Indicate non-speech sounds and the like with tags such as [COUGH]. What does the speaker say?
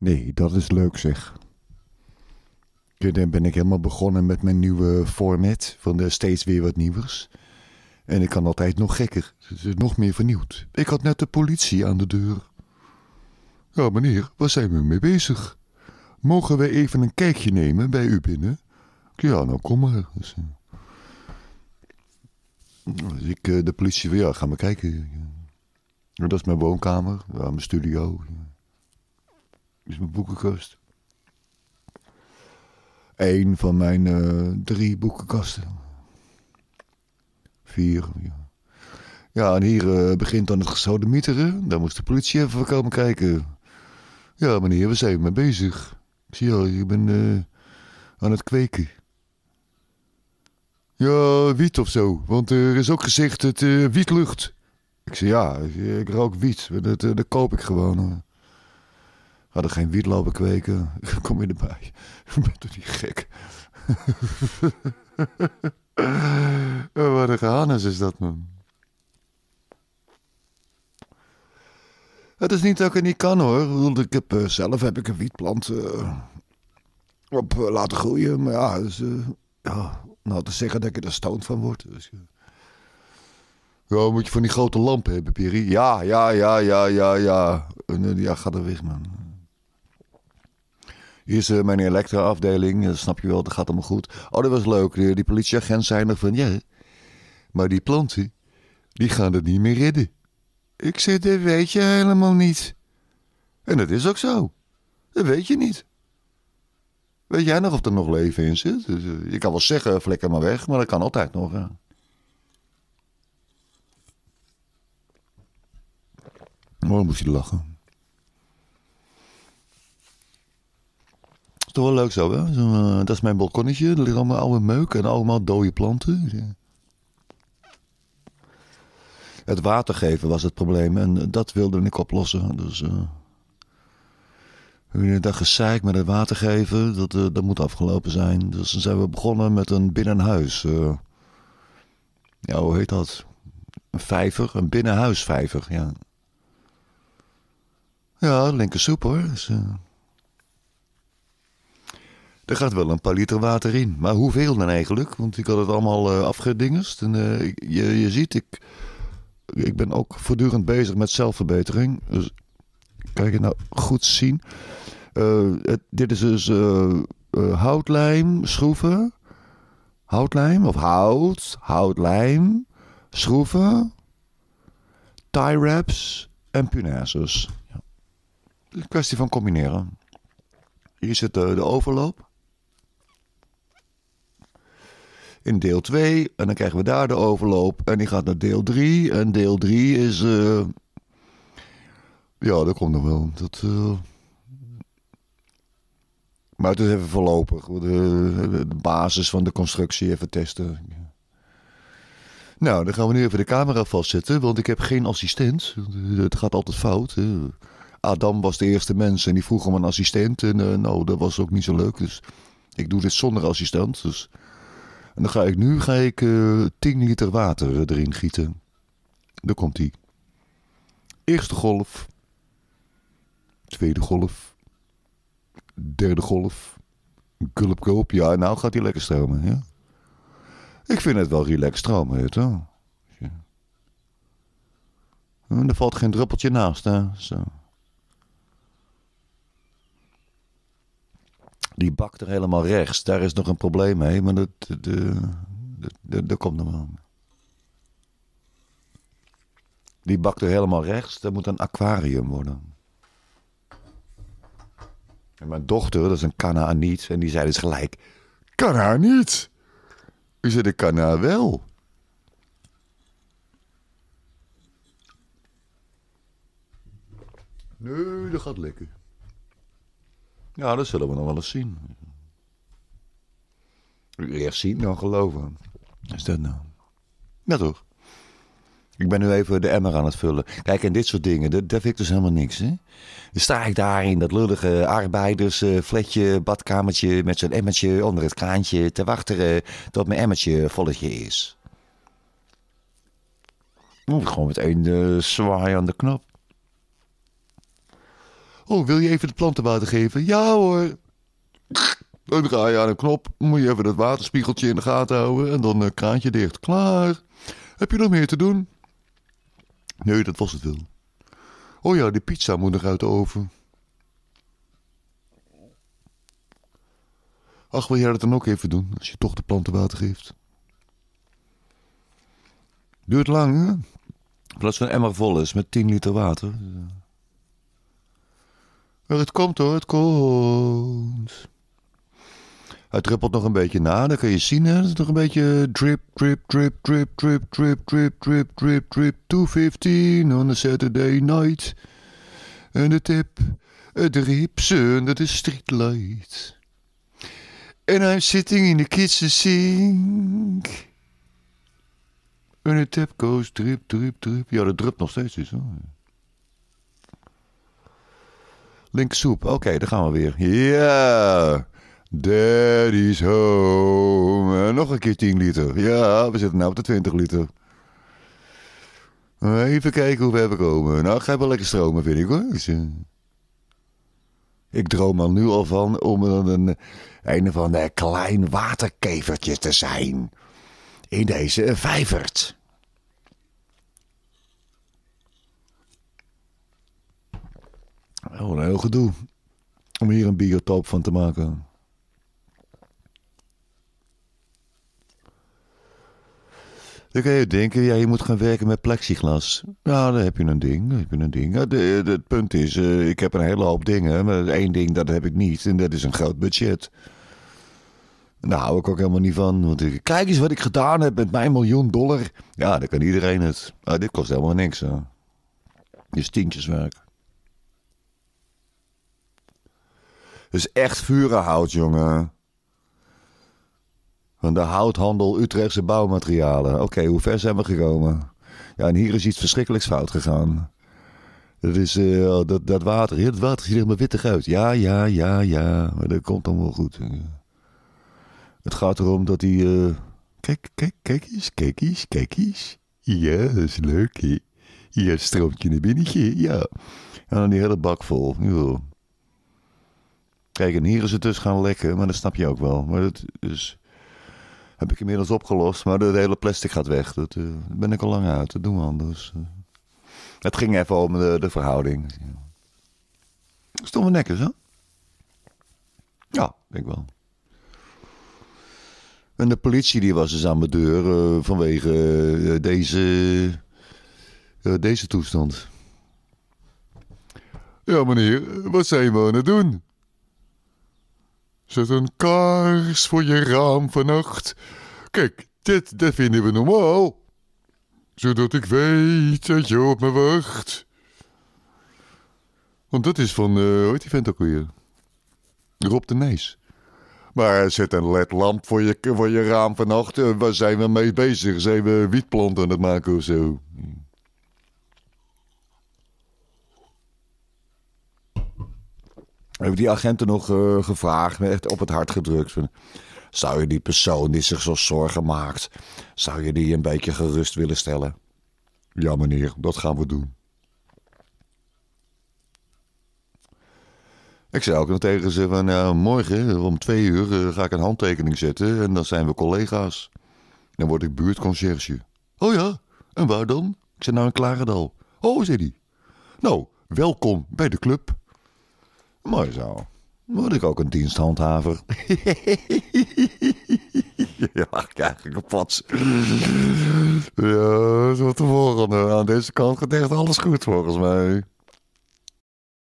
Nee, dat is leuk zeg. Dan ben ik helemaal begonnen met mijn nieuwe format. Van de steeds weer wat nieuws. En ik kan altijd nog gekker. Dus nog meer vernieuwd. Ik had net de politie aan de deur. Ja, meneer, waar zijn we mee bezig? Mogen we even een kijkje nemen bij u binnen? Ja, nou kom maar. Dus, eh, ik, eh, de politie, ja, ga maar kijken. Dat is mijn woonkamer, ja, mijn studio. Ja is mijn boekenkast. Eén van mijn eh, drie boekenkasten. Vier, ja. Ja, en hier eh, begint dan het gesodemieteren. Daar moest de politie even komen kijken. Ja, meneer, we zijn mee bezig. Ik zie al, je bent uh, aan het kweken. Ja, wiet of zo. Want er is ook gezegd het uh, wiet lucht. Ik zei ja, ik rook wiet. Dat, dat koop ik gewoon hadden geen wietlopen kweken. [LAUGHS] Kom je erbij? Ik ben toch niet gek? [LAUGHS] Oh, wat een gehannes is dat, man. Het is niet dat ik het niet kan, hoor. Ik heb, eh, zelf heb ik een wietplant eh, op eh, laten groeien. Maar ja, dus, ja, nou te zeggen dat ik er stoned van word. Dus, ja, moet je van die grote lampen hebben, Piri? Ja, ja, ja, ja, ja, ja. ja, ga er weg, man hier is eh, mijn elektra eh, snap je wel, dat gaat allemaal goed. Oh, dat was leuk, die, die politieagent zei nog van, ja, maar die planten, die gaan het niet meer redden. Ik zei, dat weet je helemaal niet. En dat is ook zo. Dat weet je niet. Weet jij nog of er nog leven in zit? Je dus, eh, kan wel zeggen, vlekken maar weg, maar dat kan altijd nog. Ja. Oh, moet je lachen? wel leuk zo, hè? Zo, eh, dat is mijn balkonnetje. Er liggen allemaal oude meuk en allemaal dode planten. Het water geven was het probleem en eh, dat wilde ik oplossen. Dus eh, uh, dat gezeik met het water geven, dat, dat moet afgelopen zijn. Dus dan zijn we begonnen met een binnenhuis. ja, hoe heet dat? Een vijver, een binnenhuisvijver, ja. Ja, linker soep hoor. Dus, er gaat wel een paar liter water in. Maar hoeveel dan eigenlijk? Want ik had het allemaal uh, afgedingest. En, eh, je, je ziet, ik, ik ben ook voortdurend bezig met zelfverbetering. Dus kijk je nou goed zien. Eh, dit is dus houtlijm, schroeven. Houtlijm of hout, houtlijm, schroeven, tie wraps en punaises. Ja. Een kwestie van combineren. Hier zit de, de overloop. in deel 2. En dan krijgen we daar de overloop. En die gaat naar deel 3. En deel 3 is. Eh, ja, dat komt nog wel. Dat, eh, Maar het is even voorlopig. De, eh, de basis van de constructie even testen. Nou, dan gaan we nu even de camera vastzetten, want ik heb geen assistent. Het gaat altijd fout. Adam was de eerste mens en die vroeg om een assistent. En nou, dat was ook niet zo leuk. Dus ik doe dit zonder assistent. Dus dan ga ik nu ga ik, uh, eh, 10 liter water erin gieten. Daar komt hij. Eerste golf. Tweede golf. Derde golf. Gulp, Ja, nou gaat hij lekker stromen. Ja. Ik vind het wel relaxed stromen, toch? hoor. Ja. er valt geen druppeltje naast, hè. Zo. die bakt er helemaal rechts. Daar is nog een probleem mee, maar dat, dat, dat, dat komt nog wel. Die bakt er helemaal rechts. Dat moet een aquarium worden. En mijn dochter, dat is een kanaaniet. en die zei dus gelijk: kanaaniet. U zei de kana wel. Nee, dat gaat lekker. Ja, dat zullen we nog wel eens zien. Eerst zien dan geloven. Is dat nou? Ja, toch? Ik ben nu even de emmer aan het vullen. Kijk, en dit soort dingen, dat, dat vind ik dus helemaal niks. Hè? Dan sta ik daar in dat lullige arbeidersfletje, badkamertje met zo'n emmertje onder het kraantje te wachten eh, tot mijn emmertje volletje is. Oeh, gewoon met één eh, zwaai aan de knop. Oh, wil je even de planten water geven? Ja hoor. Dan ga je aan een knop, moet je even dat waterspiegeltje in de gaten houden en dan een eh, kraantje dicht. Klaar. Heb je nog meer te doen? Nee, dat was het wel. Oh ja, die pizza moet nog uit de oven. Ach, wil jij dat dan ook even doen, als je toch de planten water geeft? Duurt lang, hè? plaats een emmer vol is met 10 liter water. Maar het komt hoor, het komt. Hij druppelt nog een beetje na, dan kan je zien hè. Dat is nog een beetje drip, drip, drip, drip, drip, drip, drip, drip, drip, drip. 215 on a Saturday night. En de tip, het drips under the streetlight. En I'm sitting in the kitchen sink. En de tap goes drip, drip, drip. Ja, dat drupt nog steeds dus hoor. Linksoep. Oké, okay, daar gaan we weer. Ja, yeah. daddy's home. En eh, nog een keer 10 liter. Ja, we zitten nu op de 20 liter. Eh, even kijken hoe we hebben komen. Nou, ik ga wel lekker stromen, vind ik hoor. Dus, eh, ik droom al nu al van om een, een van een klein waterkevertje te zijn. In deze vijvert. een heel gedoe. Om hier een biotoop van te maken. Dan kan je denken, ja, je moet gaan werken met plexiglas. Ja, dan heb je een ding. heb je een ding. het punt is, eh, ik heb een hele hoop dingen. Maar één ding, dat heb ik niet. En dat is een groot budget. Daar hou ik ook helemaal niet van. Want kijk eens wat ik gedaan heb met mijn miljoen dollar. Ja, dan kan iedereen het. Ah, dit kost helemaal niks. Hè. Dus tientjeswerk. Dus echt vurenhout, hout, jongen. Van de houthandel Utrechtse bouwmaterialen. Oké, hoe ver zijn we gekomen? Ja, en hier is iets verschrikkelijks fout gegaan. Dat, is, eh, dat, dat water, het water ziet er maar wittig uit. Ja, ja, ja, ja, maar dat komt allemaal goed. Het gaat erom dat hij... Eh, kijk, kijk, kijk eens, kijk eens, kijk eens. Ja, dat is leuk. Hier stroomt je een binnetje, ja. En dan die hele bak vol. Ja kijk, en hier is het dus gaan lekken, maar dat snap je ook wel. Maar dat heb ik inmiddels opgelost, maar het hele plastic gaat weg. Dat eh, ben ik al lang uit, dat doen we anders. Eh, het ging even om de, de verhouding. Stomme nekken, zo? Ja, denk wel. En de politie die was dus aan mijn deur eh, vanwege deze, deze toestand. Ja meneer, wat zijn we aan het doen? Zet een kaars voor je raam vannacht. Kijk, dit, dit vinden we normaal. Zodat ik weet dat je op me wacht. Want dat is van, uh, hoe heet die vent ook weer? Rob de Nijs. Maar zet een ledlamp voor je, voor je raam vannacht. Eh, waar zijn we mee bezig? Zijn we wietplanten aan het maken of zo? Heb ik die agenten nog uh, gevraagd, echt op het hart gedrukt. Zou je die persoon die zich zo zorgen maakt, zou je die een beetje gerust willen stellen? Ja, meneer, dat gaan we doen. Ik zei ook nog tegen ze van nou, morgen om twee uur eh, ga ik een handtekening zetten en dan zijn we collega's. Dan word ik buurtconcierge. Oh ja, en waar dan? Ik zei nou in Klarendal. Oh, zei die? Nou, welkom bij de club. Mooi zo. Word ik ook een diensthandhaver? [LAUGHS] Je mag eigenlijk een pats. Ja, tot de Aan deze kant gaat alles goed volgens mij.